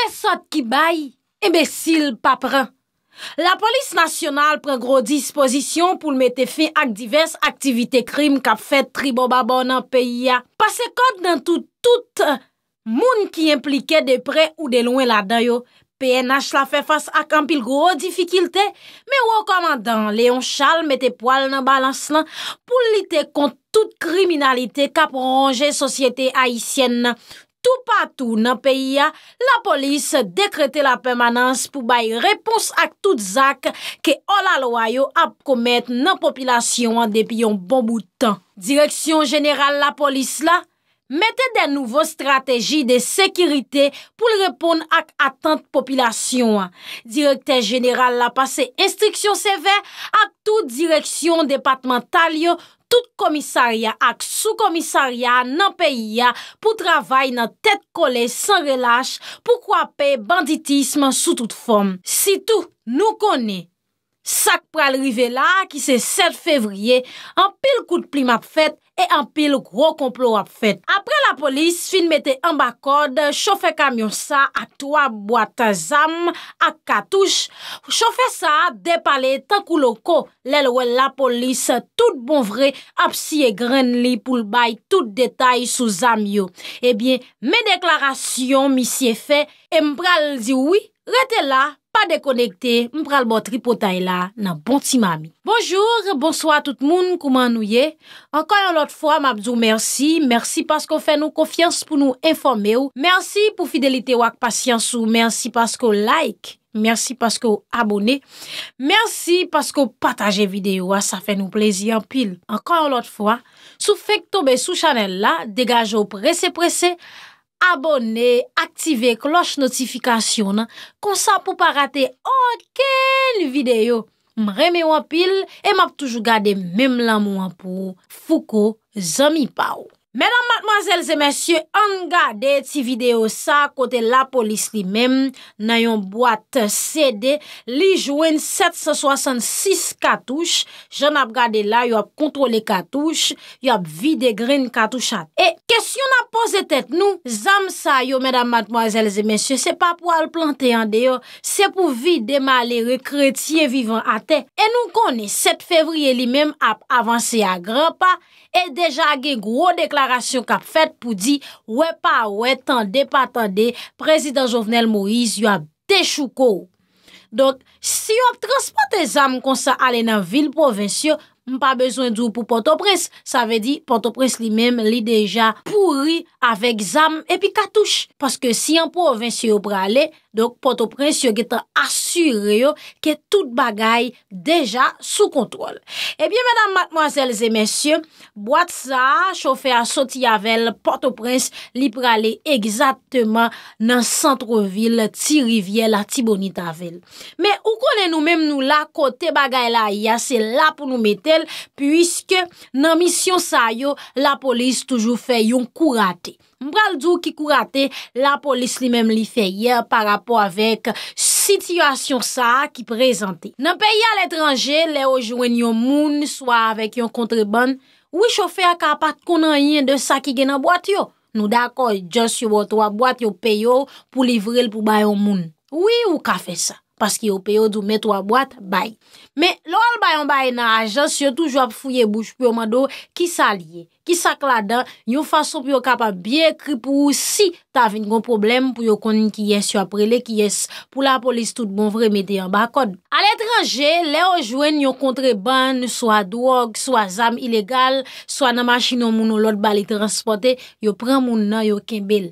Mwen sot ki bay, ebe sil papran. La polis nasyonal pren gro dispozisyon pou l mette fe ak divers aktivite krim kap fet tribo babo nan peyi ya. Pase kod nan tout, tout euh, moun ki implike de pre ou de louen la dayo. PNH la fe fas ak an pil gro difikilte, me wou komandan Leon Charles mette poal nan balans lan pou l lite kont tout kriminalite kap ronger sosyete haisyen nan. Tout patou nan peyi, la polis dekrete la permanans pou bay repons ak tout zak ke o la loyo ap komet nan popilasyon depi yon bon boutan. Direksyon jeneral la polis la, mette den nouvo strategi de sekirite pou le repon ak atant popilasyon. Direktyen jeneral la pase instriksyon sever ak tout direksyon departemental yo, Tout komisarya ak sou komisarya nan peyi ya pou travay nan tet kole san relash pou kwape banditisme sou tout fom. Si tou nou kone, sak pral rive la ki se 7 fevriye an pil kout plim ap fet e an pil gro komplo ap fet. La polis fin mette an bak kode, chofe kamyon sa a 3 boata zam ak katouche. Chofe sa depale tankou loko lèl wèl la polis tout bon vre ap siye gren li pou l'bay tout detay sou zam yo. Ebyen, eh me deklarasyon mi siye fe, e mpral diwi, rete la. Pa dekonekte, mpral bot ripotay la nan bonti mami. Bonjour, bonsoit tout moun kouman nou ye. Ankan yon lot fwa, mabzou mersi. Mersi paskou fè nou konfians pou nou informe ou. Mersi pou fidelite wak pasyans ou. Mersi paskou like. Mersi paskou abone. Mersi paskou pataje videyo. Wa sa fè nou plezi anpil. Ankan yon lot fwa, sou fek tobe sou chanel la. Degaje ou prese prese. abone, aktive kloche notifikasyon, konsan pou pa rate anken videyo. Mremen wapil, e map toujou gade menm lanmou anpou. Foukou, zami pa ou. Mèdam matmoazèl zè mèsyè, an gade ti videyo sa kote la polis li mèm nan yon boate CD li jwen 766 katouche. Jan ap gade la, yon ap kontrole katouche, yon ap vide grene katouchat. E, kesyon ap pose tèt nou, zam sa yon mèdam matmoazèl zè mèsyè, se pa pou al plante yon deyo, se pou vide dema le rekretye vivan ate. E nou kone, 7 fevriye li mèm ap avanse ya grepa, e deja agen gro dekla. kap fèt pou di, wè pa wè, tende pa tende, prezident Jovenel Moïse yon ap dechou kou. Donk, si yon ap transporte zanm kon sa ale nan vil povensyon, Mpa bezwen djou pou Port-au-Prince Sa ve di Port-au-Prince li menm li deja Pouri avek zam epi katouche Paske si an pou o ven syo prale Dok Port-au-Prince yo geta asyre yo Ke tout bagay deja sou kontrol Ebyen menan matmoazelze mensyon Boat sa chofe a Sotiavel Port-au-Prince li prale Egzatman nan Santrovil Ti Riviel a Ti Bonitavel Men ou konen nou menm nou la Kote bagay la ya se la pou nou mete Pwiske nan misyon sa yo la polis toujou fe yon kou rate Mbral djou ki kou rate la polis li menm li fe ye par rapport avek sityasyon sa ki prezante Nan peye al etranje le ojwen yon moun soa avek yon kontreban Ou e chofe a kapat konan yon de sa ki gen nan boat yo Nou dakoy jons yo boat yo peyo pou livre l pou bayon moun Ou e ou ka fe sa Paske yo peyo doun metwa boat bay. Me lo al bayon bay nan ajans, yo toujwa pou fouye bouj pou yo mado ki sa liye, ki sa kladan, yo fason pou yo kapap biye kri pou si ta ven kon problem pou yo konin ki yes yo aprele ki yes pou la polis tout bon vremede yon bakod. Al etranje, le ojwen yo kontre ban, so a duwog, so a zam ilegal, so a nan machinon moun ou lot bali transporte, yo pren moun nan yo kembel.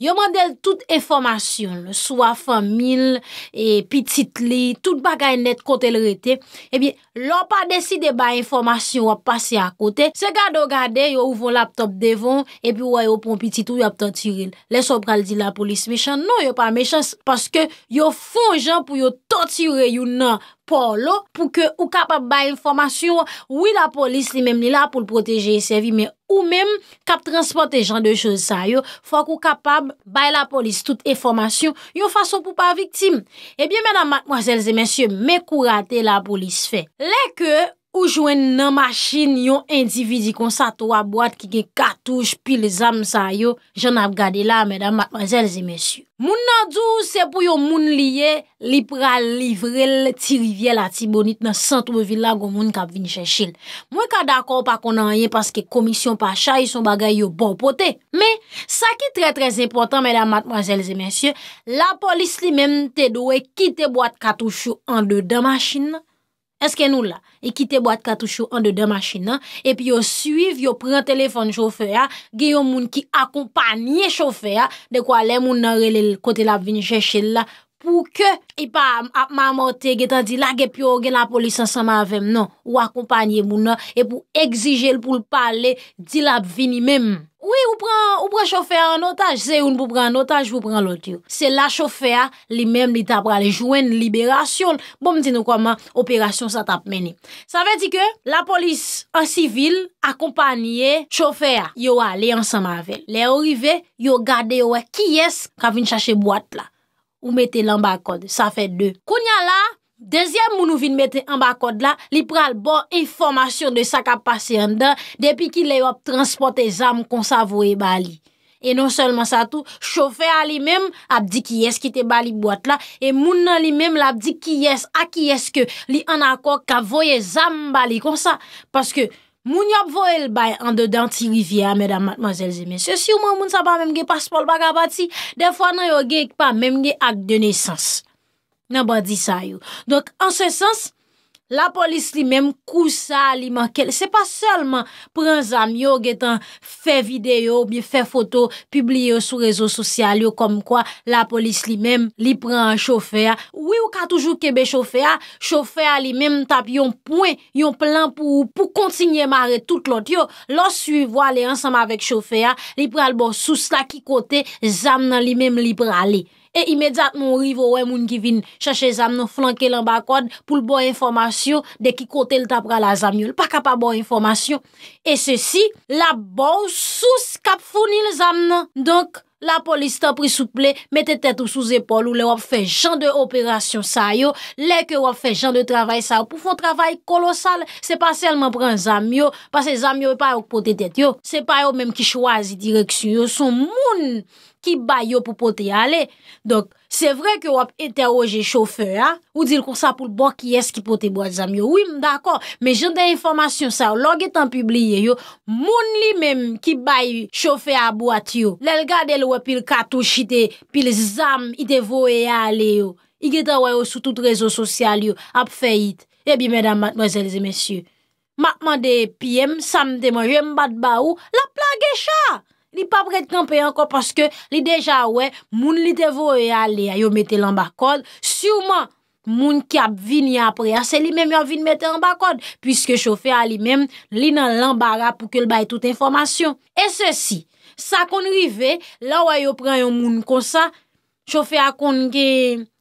Yo mandel tout informasyon, souwa famil, e pitit li, tout bagay net kontel rete, ebi lop pa deside ba informasyon wap pase akote, se gado gade, yo ouvon laptop devon, ebi wayo pon pitit ou yo ap tontire. Leso pral di la polis mechans, nou yo pa mechans, paske yo fon jan pou yo tontire yon nan polo, pou ke ou kapap ba informasyon, wii la polis li menm li la pou l'proteje e sevi, me oman. Ou menm kap transporte jan de jose sa yo, fwa kou kapab bay la polis tout e formasyon yo fwa son pou pa viktim. Ebyen menan, madmoazelze, mensyen, me kou rate la polis fe. Lè ke... ou jwen nan machin yon individi kon sa to a boat ki gen katouj pi le zam sa yo, jen ap gade la, mèdam, matmazèl zè mèsyo. Moun nan dò, se pou yon moun liye, li pra livrel ti rivyèl a ti bonit nan santoube villa goun moun kap vin chèchil. Mwen ka dakor pa konan yon paske komisyon pa chay son bagay yo bon pote. Mè, sa ki trè trè zè important, mèdam, matmazèl zè mèsyo, la polis li mèm te doè ki te boat katouj yo an de dan machin nan, Eske nou la, e kite boat katou chou an de de machina, e pi yo suiv, yo pren telefon choufe ya, ge yon moun ki akompanyen choufe ya, de kwa le moun narele kote la vinje chèl la. pou ke ipa e ap mamote getan di la gep yo gen la polis ansama avem. Non, ou akompanyen mounan epou exijel pou l'pale di la ap vini mem. Ou e ou pran, ou pran chofea anotaj. Zeyoun pou pran anotaj, ou pran lotyo. Se la chofea, li mem li tapra le jwen liberasyon. Bon, di nou kwa man, operasyon sa tap meni. Sa ve di ke, la polis ansivil akompanyen chofea. Yo a li ansama avem. Le orive, yo gade yo a ki yes ka vin chache boat la. Ou mette lan ba kod. Sa fe 2. Konya la, dezyem moun ou vin mette an ba kod la, li pral bon informasyon de sa ka pasyen dan, depi ki le yo ap transporte zanm kon sa vowe bali. E non selman sa tou, chofe a li menm, ap di ki yes ki te bali bot la, e moun nan li menm, ap di ki yes a ki yes ke, li an akor ka vowe zanm bali kon sa. Paske, Moun yap vo el bay an do dan ti wivye a medan matman jel jeme. Se si ou man moun sa ba menm ge paspol baka bati, defwa nan yo ge ek pa menm ge ak dene sens. Nan ba di sa yo. Donk, an se sens... La polis li menm kousa li mankel. Se pa selman pren zam yo getan fe video, bi fe foto, publye yo sou rezo sosyal yo, kom kwa la polis li menm li pren an chofea. Ou yo ka toujou kebe chofea, chofea li menm tap yon pwen, yon plan pou kontinye mare tout lot yo. Los suivwa li ansam avek chofea, li pren albou sou slaki kote, zam nan li menm li pren ali. E imedjat moun rivo wè moun ki vin chache zam nan flanke lan bakwad pou l bo informasyon de ki kote l tabra la zam yo. L pa ka pa bo informasyon. E se si, la bo sou skap founil zam nan. Donk, la polis tan prisouple, mette tet ou sou zepol ou le wap fe jan de operasyon sa yo. Le ke wap fe jan de travay sa yo pou fon travay kolosal. Se pa selman pren zam yo, pa se zam yo e pa yo kote tet yo. Se pa yo menm ki chwazi direksyon yo son moun. ki bay yo pou pote yale. Dok, se vre ke wap enteroje chofe, ah, ou dil koursa pou lbok yes ki pote boye zam yo. Oui, mdakon, men jende informasyon sa, ou log etan publie yo, moun li menm ki bay chofe a boye yo. Lel gade lwe pil katouj ite, pil zam ite voye yale yo. I geta wwe yo sou tout rezo sosyal yo, ap feyit. Ebi, eh mèdam, mwazèlze, mèsyou, makman de piyem, samde mwen jem bat ba ou, la plage cha! Ni pa bret kampè anko paske li deja wè, moun li devou e a li a yo mette lambakod. Souman, moun ki ap vin ya apre, se li mèm yo vin mette lambakod, pwiske chou fè a li mèm li nan lambara pou ke l bay tout informasyon. E se si, sa kon rive, la wè yo pran yon moun konsa, chou fè a kon ki...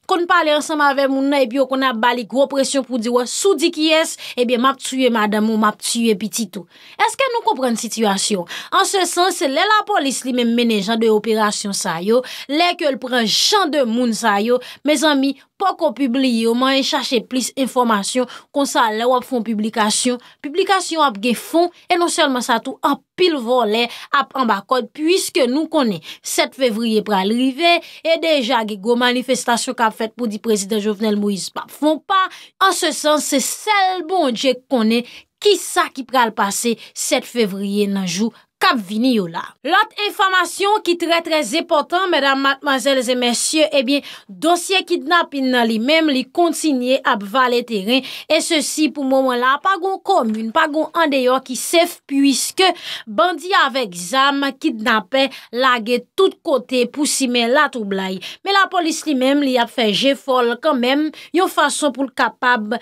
kon pa li ansem ave moun nan e biyo kon ap bali gwo presyon pou diwa sou di ki es, e biye map tsyue madame ou map tsyue biti tou. Eske nou komprende sityasyon? An se sens, le la polis li menen jan de operasyon sa yo, le ke l pre jan de moun sa yo, me zanmi, pa kon publiye oman e chache plis informasyon kon sa le wap fon publikasyon, publikasyon wap gen fon, e non selman sa tou an pil volen ap an bakod, pwiske nou konen 7 fevriye pral rive, e deja gen gwo manifestasyon kap fet pou di prezident Jovenel Moïse pa fon pa, an se sens se sel bon dje konen ki sa ki pral pase 7 fevriye nan jou. kap vini yo la. Lot informasyon ki tre tre zepotan, mèdam, matmazèl, zè mèsyè, ebyen, eh dosye kidnap in nan li mèm, li kontsinyè ap valè teren, e sèsi pou mouman la, pa goun komoun, pa goun andeyò ki sèf, pwiske bandi avèk zam, kidnapè, lage tout kote, pou simè la toublai. Mè la polis li mèm, li ap fè jè fol, kan mèm, yo fason pou l kapab,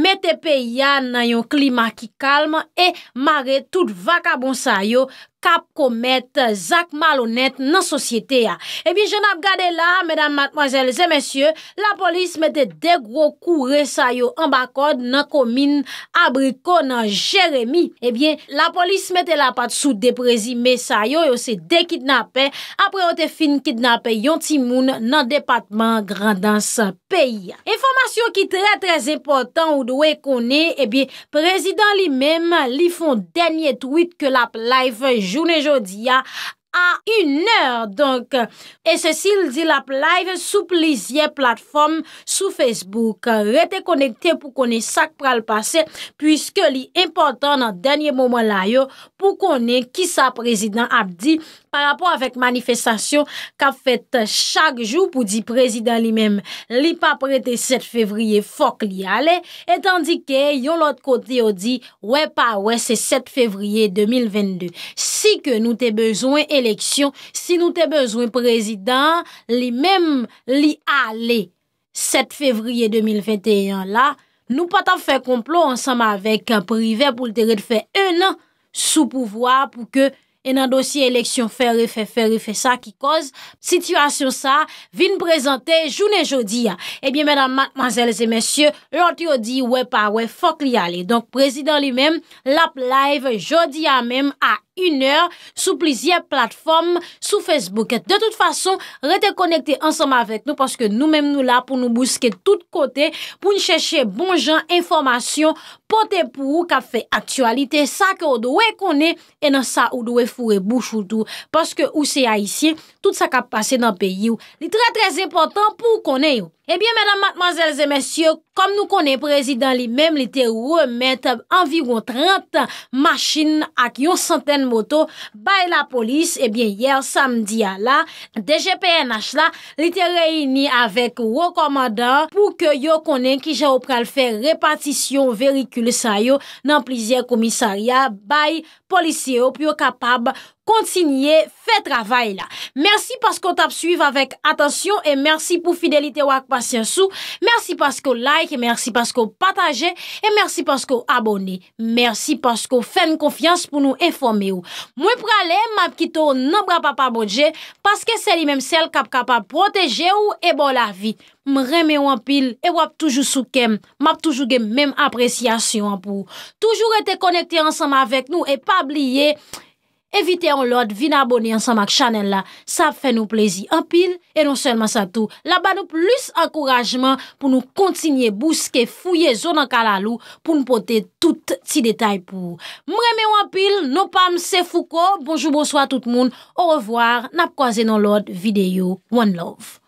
Mètepe ya nan yon klima ki kalma e mage tout vakabonsa yo kwenye. Kap Komet, Zak Malonet nan sosyete ya. Ebyen, jen ap gade la, medan matmazelze, mensyo, la polis mette de gro koure sayo an bakod nan komin abriko nan Jeremy. Ebyen, la polis mette la pat sou deprezime sayo yo se de kidnapè, apre yo te fin kidnapè yon timoun nan departman grandans peyi. Enfomasyon ki tre tre zepotan ou dwe konen, ebyen, prezident li mem, li fon denye twit ke lap live jen. Jounen jodi a, a uner. Donk, e se sil di la playve sou plizye platfom sou Facebook. Rete konekte pou kone sak pral pase. Piske li impotant nan denye momen la yo pou kone ki sa prezident Abdi. pa rapon avèk manifestasyon ka fèt chak jou pou di prezident li mèm li pa prete 7 fevriye fòk li ale, etan di ke yon lot kote yo di wè pa wè se 7 fevriye 2022. Si ke nou te bezwen eleksyon, si nou te bezwen prezident, li mèm li ale 7 fevriye 2021 la, nou patan fè komplo ansam avèk privè pou l'te rèd fè un an sou pouvoi pou ke E nan dosye eleksyon fè rè fè fè rè fè sa ki koz Sityasyon sa vin prezante jounè jodi ya Ebyen menan manzèl zè mensyè Yon ti o di wè pa wè fòk li yale Donk prezident li men Lap live jodi ya men ak uneur sou plizier platform sou Facebook. De bon tout fason, rete konekte ansama vek nou paske nou menm nou la pou nou buske tout kote pou nou cheshe bon jan informasyon pote pou ou ka fe aktualite sa ke ou do we kone enan sa ou do we fure bouch ou tou. Paske ou se a isi tout sa ka pase nan peyi ou. Li tre tre zepotan pou ou kone yo. Ebyen menan matmazelze mensyo, kom nou kone prezident li menm li te remet anviron 30 machin ak yon santen moto bay la polis ebyen eh yer samdiya la DGPNH la li te reyni avek rekomandant pou ke yo konen ki je opral fe repartisyon verikul sa yo nan plizier komisaria bay polisye yo pou yo kapab kontinye, fe travay la. Mersi paskou tap suiv avèk atansyon, e mersi pou fidelite wak pasyansou, mersi paskou like, mersi paskou pataje, e mersi paskou abone, mersi paskou fen konfians pou nou enfome ou. Mwen prale, map kito nan bra pa pa bodje, paske seli menm sel kap kapa proteje ou e bon la vi. M reme ou anpil, e wap toujou soukem, map toujou gen menm apresyasyon pou toujou rete konekte ansanm avèk nou, e pa bliye Evite an lot vin abonye ansan mak chanel la. Sa fe nou plezi an pil e non selman sa tou. La ba nou plus akourajman pou nou kontinye bouske fouye zon an kalalou pou nou pote tout ti detay pou. Mreme ou an pil, nou pam se fouko. Bonjou bonsoy a tout moun. Ou revoar. Nap kwaze nan lot videyo. One love.